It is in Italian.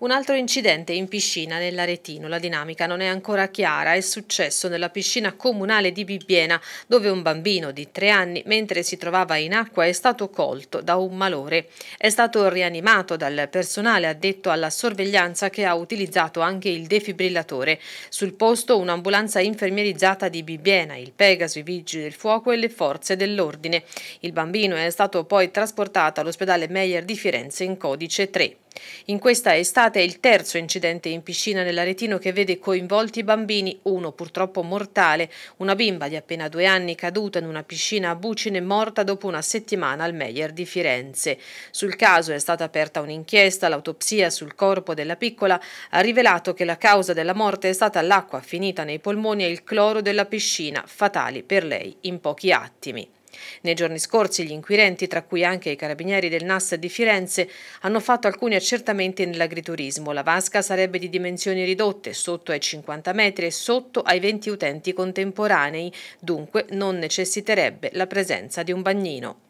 Un altro incidente in piscina nell'Aretino. La dinamica non è ancora chiara. È successo nella piscina comunale di Bibbiena, dove un bambino di tre anni, mentre si trovava in acqua, è stato colto da un malore. È stato rianimato dal personale addetto alla sorveglianza che ha utilizzato anche il defibrillatore. Sul posto un'ambulanza infermierizzata di Bibbiena, il Pegaso, i Vigili del Fuoco e le forze dell'ordine. Il bambino è stato poi trasportato all'ospedale Meyer di Firenze in codice 3. In questa estate è il terzo incidente in piscina nell'Aretino che vede coinvolti i bambini, uno purtroppo mortale, una bimba di appena due anni caduta in una piscina a Bucine morta dopo una settimana al Meyer di Firenze. Sul caso è stata aperta un'inchiesta, l'autopsia sul corpo della piccola ha rivelato che la causa della morte è stata l'acqua finita nei polmoni e il cloro della piscina, fatali per lei in pochi attimi. Nei giorni scorsi gli inquirenti, tra cui anche i carabinieri del NAS di Firenze, hanno fatto alcuni accertamenti nell'agriturismo. La vasca sarebbe di dimensioni ridotte, sotto ai 50 metri e sotto ai 20 utenti contemporanei, dunque non necessiterebbe la presenza di un bagnino.